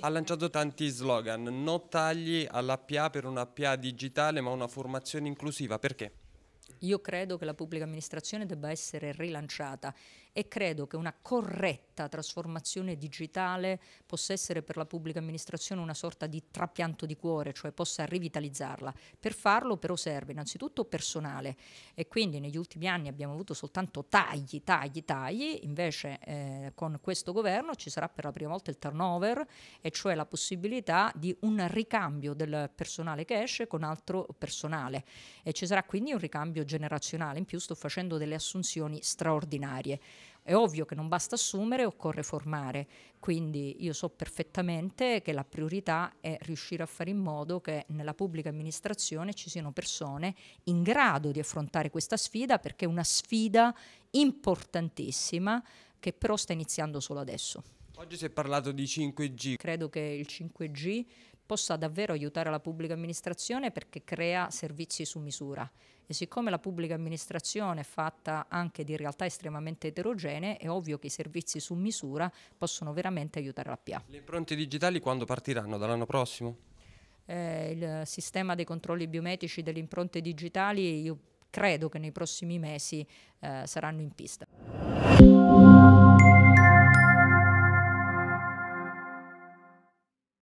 Ha lanciato tanti slogan, no tagli alla PA per una PA digitale ma una formazione inclusiva, perché? Io credo che la pubblica amministrazione debba essere rilanciata e credo che una corretta trasformazione digitale possa essere per la pubblica amministrazione una sorta di trapianto di cuore, cioè possa rivitalizzarla. Per farlo però serve innanzitutto personale e quindi negli ultimi anni abbiamo avuto soltanto tagli, tagli, tagli, invece eh, con questo governo ci sarà per la prima volta il turnover e cioè la possibilità di un ricambio del personale che esce con altro personale e ci sarà quindi un ricambio cambio generazionale, in più sto facendo delle assunzioni straordinarie. È ovvio che non basta assumere, occorre formare, quindi io so perfettamente che la priorità è riuscire a fare in modo che nella pubblica amministrazione ci siano persone in grado di affrontare questa sfida perché è una sfida importantissima che però sta iniziando solo adesso. Oggi si è parlato di 5G. Credo che il 5G possa davvero aiutare la pubblica amministrazione perché crea servizi su misura e siccome la pubblica amministrazione è fatta anche di realtà estremamente eterogenee è ovvio che i servizi su misura possono veramente aiutare la PA. Le impronte digitali quando partiranno? Dall'anno prossimo? Eh, il sistema dei controlli biometrici delle impronte digitali io credo che nei prossimi mesi eh, saranno in pista.